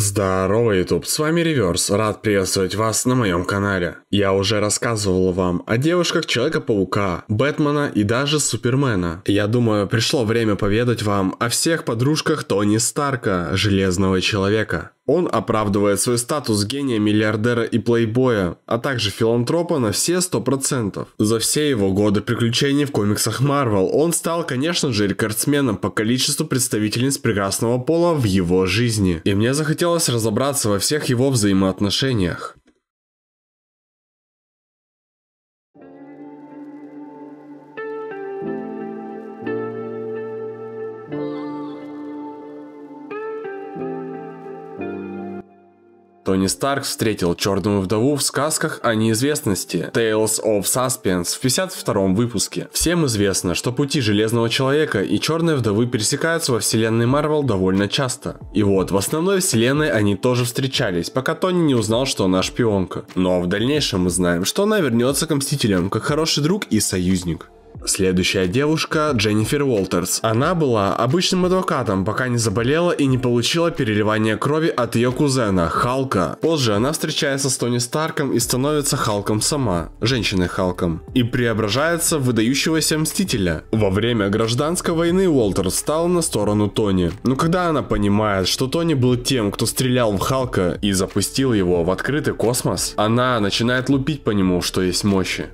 Здорово, YouTube, с вами Реверс, рад приветствовать вас на моем канале. Я уже рассказывал вам о девушках Человека-паука, Бэтмена и даже Супермена. Я думаю, пришло время поведать вам о всех подружках Тони Старка, Железного Человека. Он оправдывает свой статус гения, миллиардера и плейбоя, а также филантропа на все 100%. За все его годы приключений в комиксах Марвел он стал, конечно же, рекордсменом по количеству представительниц прекрасного пола в его жизни. И мне захотелось хотелось разобраться во всех его взаимоотношениях. Тони Старк встретил Черную Вдову в сказках о неизвестности Tales of Suspense в 52 выпуске. Всем известно, что пути Железного Человека и Черной Вдовы пересекаются во вселенной Марвел довольно часто. И вот, в основной вселенной они тоже встречались, пока Тони не узнал, что она шпионка. Но ну, а в дальнейшем мы знаем, что она вернется к Мстителям, как хороший друг и союзник. Следующая девушка – Дженнифер Уолтерс. Она была обычным адвокатом, пока не заболела и не получила переливание крови от ее кузена – Халка. Позже она встречается с Тони Старком и становится Халком сама, женщиной Халком, и преображается в выдающегося Мстителя. Во время гражданской войны Уолтерс стал на сторону Тони. Но когда она понимает, что Тони был тем, кто стрелял в Халка и запустил его в открытый космос, она начинает лупить по нему, что есть мощи.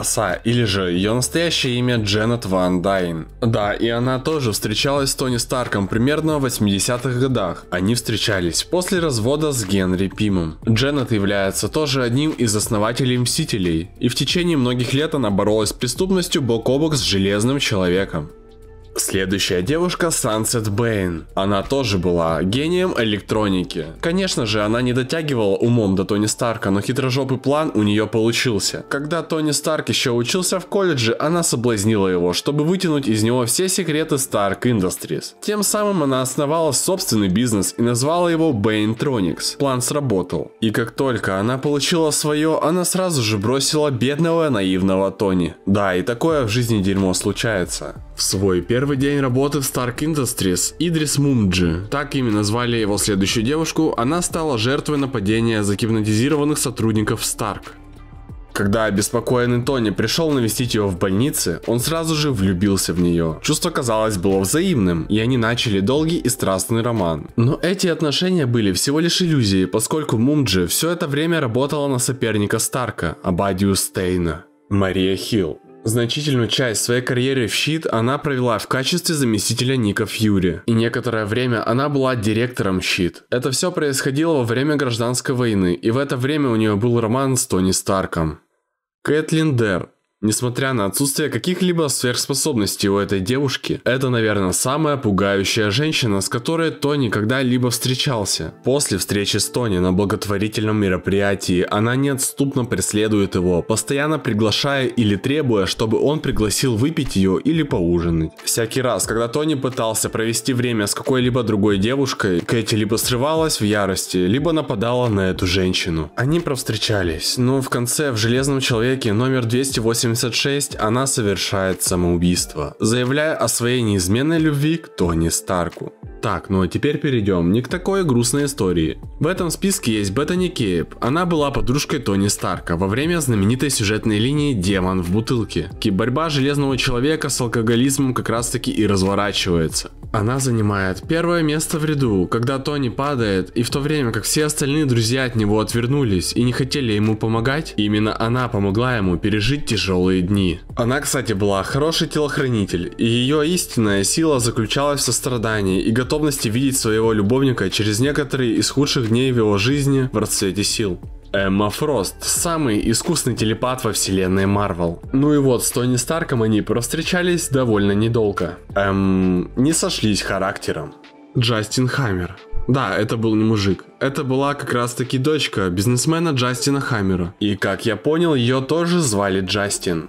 Оса, или же ее настоящее имя Дженнет Ван Дайн. Да, и она тоже встречалась с Тони Старком примерно в 80-х годах. Они встречались после развода с Генри Пимом. Дженнет является тоже одним из основателей Мстителей, и в течение многих лет она боролась с преступностью бок о бок с Железным Человеком. Следующая девушка Sunset Bane. Она тоже была гением электроники. Конечно же, она не дотягивала умом до Тони Старка, но хитрожопый план у нее получился. Когда Тони Старк еще учился в колледже, она соблазнила его, чтобы вытянуть из него все секреты Stark Industries. Тем самым она основала собственный бизнес и назвала его Троникс. План сработал. И как только она получила свое, она сразу же бросила бедного наивного Тони. Да, и такое в жизни дерьмо случается. В свой первый день работы в Stark Industries Идрис Мумджи, так имя назвали его следующую девушку, она стала жертвой нападения загипнотизированных сотрудников Stark. Когда обеспокоенный Тони пришел навестить ее в больнице, он сразу же влюбился в нее. Чувство, казалось, было взаимным, и они начали долгий и страстный роман. Но эти отношения были всего лишь иллюзией, поскольку Мумджи все это время работала на соперника Старка, Абадию Стейна. Мария Хилл. Значительную часть своей карьеры в Щит она провела в качестве заместителя Ника Фьюри, и некоторое время она была директором Щит. Это все происходило во время гражданской войны, и в это время у нее был роман с Тони Старком. Кэтлин Дер Несмотря на отсутствие каких-либо сверхспособностей у этой девушки, это, наверное, самая пугающая женщина, с которой Тони когда-либо встречался. После встречи с Тони на благотворительном мероприятии она неотступно преследует его, постоянно приглашая или требуя, чтобы он пригласил выпить ее или поужинать. Всякий раз, когда Тони пытался провести время с какой-либо другой девушкой, Кэти либо срывалась в ярости, либо нападала на эту женщину. Они провстречались, но в конце в «Железном человеке» номер 208 76 она совершает самоубийство, заявляя о своей неизменной любви к Тони Старку. Так, ну а теперь перейдем не к такой грустной истории. В этом списке есть Беттани Кейп. Она была подружкой Тони Старка во время знаменитой сюжетной линии «Демон в бутылке». И Железного Человека с алкоголизмом как раз таки и разворачивается. Она занимает первое место в ряду, когда Тони падает, и в то время как все остальные друзья от него отвернулись и не хотели ему помогать, именно она помогла ему пережить тяжелые дни. Она, кстати, была хороший телохранитель, и ее истинная сила заключалась в сострадании и готовности способности видеть своего любовника через некоторые из худших дней в его жизни в расцвете сил. Эмма Фрост, самый искусный телепат во вселенной Марвел. Ну и вот, с Тони Старком они провстречались довольно недолго. Эм, не сошлись характером. Джастин Хаммер. Да, это был не мужик. Это была как раз таки дочка бизнесмена Джастина Хаммера. И как я понял, ее тоже звали Джастин.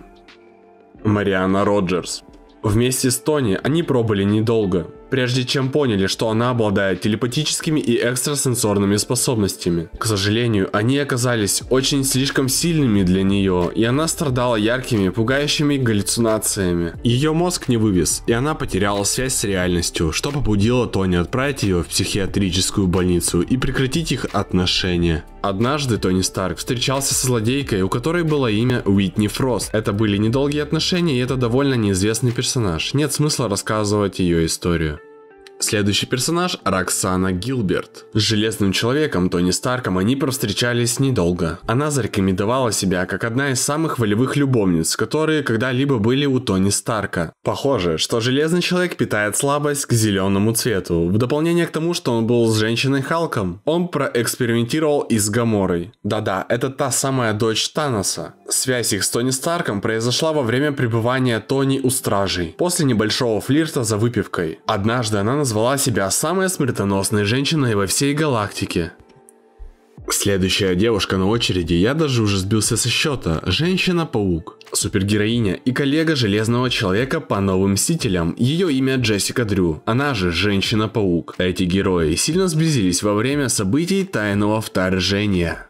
Мариана Роджерс. Вместе с Тони они пробыли недолго, прежде чем поняли, что она обладает телепатическими и экстрасенсорными способностями. К сожалению, они оказались очень слишком сильными для нее, и она страдала яркими, пугающими галлюцинациями. Ее мозг не вывез, и она потеряла связь с реальностью, что побудило Тони отправить ее в психиатрическую больницу и прекратить их отношения. Однажды Тони Старк встречался со злодейкой, у которой было имя Уитни Фрост. Это были недолгие отношения, и это довольно неизвестный персонаж. Нет смысла рассказывать ее историю. Следующий персонаж – Роксана Гилберт. С Железным Человеком Тони Старком они провстречались недолго. Она зарекомендовала себя как одна из самых волевых любовниц, которые когда-либо были у Тони Старка. Похоже, что Железный Человек питает слабость к зеленому цвету, в дополнение к тому, что он был с женщиной Халком. Он проэкспериментировал и с Гаморой. Да-да, это та самая дочь Таноса. Связь их с Тони Старком произошла во время пребывания Тони у Стражей, после небольшого флирта за выпивкой. Однажды она назвала себя самой смертоносной женщиной во всей галактике. Следующая девушка на очереди, я даже уже сбился со счета, Женщина-паук. Супергероиня и коллега Железного Человека по Новым Мстителям, ее имя Джессика Дрю, она же Женщина-паук. Эти герои сильно сблизились во время событий Тайного Вторжения.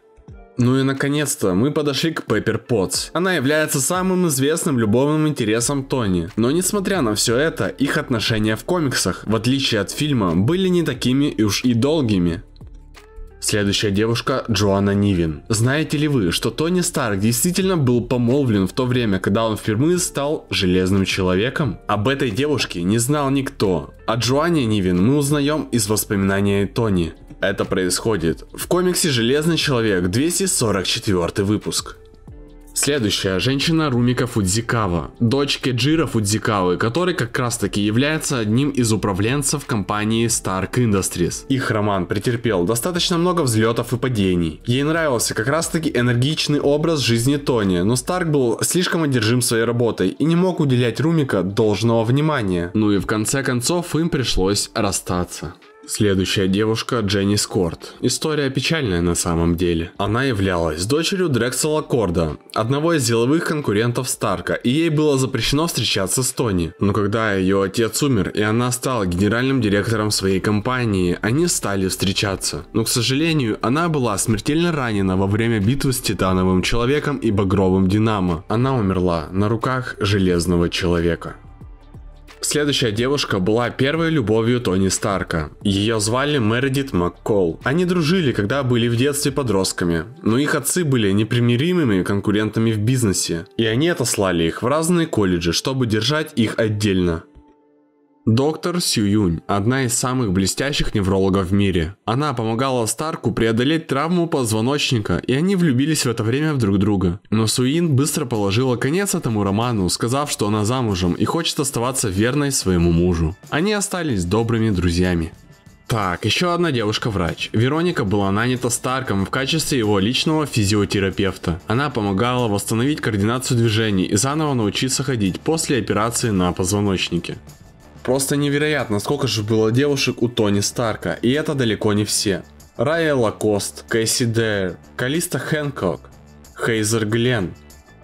Ну и наконец-то мы подошли к Пеппер Потс. Она является самым известным любовным интересом Тони. Но несмотря на все это, их отношения в комиксах, в отличие от фильма, были не такими уж и долгими. Следующая девушка Джоанна Нивин. Знаете ли вы, что Тони Старк действительно был помолвлен в то время, когда он впервые стал Железным Человеком? Об этой девушке не знал никто. О Джоанне Нивин мы узнаем из воспоминаний Тони это происходит. В комиксе «Железный человек» 244 выпуск. Следующая женщина Румика Фудзикава, дочь Кеджира Фудзикавы, который как раз таки является одним из управленцев компании Stark Industries. Их роман претерпел достаточно много взлетов и падений. Ей нравился как раз таки энергичный образ жизни Тони, но Старк был слишком одержим своей работой и не мог уделять Румика должного внимания. Ну и в конце концов им пришлось расстаться. Следующая девушка Дженни Скорт. История печальная на самом деле. Она являлась дочерью Дрексела Корда, одного из деловых конкурентов Старка, и ей было запрещено встречаться с Тони. Но когда ее отец умер и она стала генеральным директором своей компании, они стали встречаться. Но, к сожалению, она была смертельно ранена во время битвы с Титановым Человеком и Багровым Динамо. Она умерла на руках Железного Человека. Следующая девушка была первой любовью Тони Старка. Ее звали Мередит МакКол. Они дружили, когда были в детстве подростками, но их отцы были непримиримыми конкурентами в бизнесе, и они отослали их в разные колледжи, чтобы держать их отдельно. Доктор Сью Юнь – одна из самых блестящих неврологов в мире. Она помогала Старку преодолеть травму позвоночника, и они влюбились в это время в друг друга. Но Суин быстро положила конец этому роману, сказав, что она замужем и хочет оставаться верной своему мужу. Они остались добрыми друзьями. Так, еще одна девушка-врач. Вероника была нанята Старком в качестве его личного физиотерапевта. Она помогала восстановить координацию движений и заново научиться ходить после операции на позвоночнике. Просто невероятно, сколько же было девушек у Тони Старка, и это далеко не все. Райя Лакост, Кэсси Дэр, Калиста Хэнкок, Хейзер Глен,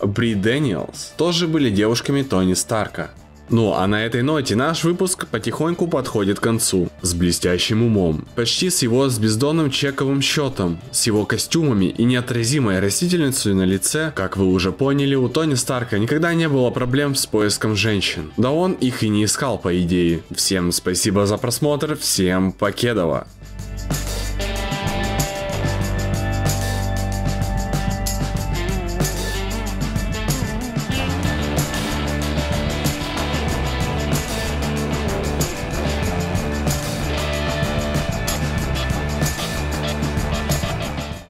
Бри Дэниелс тоже были девушками Тони Старка. Ну а на этой ноте наш выпуск потихоньку подходит к концу. С блестящим умом. Почти с его с бездонным чековым счетом, с его костюмами и неотразимой растительностью на лице, как вы уже поняли, у Тони Старка никогда не было проблем с поиском женщин. Да он их и не искал по идее. Всем спасибо за просмотр, всем покедово.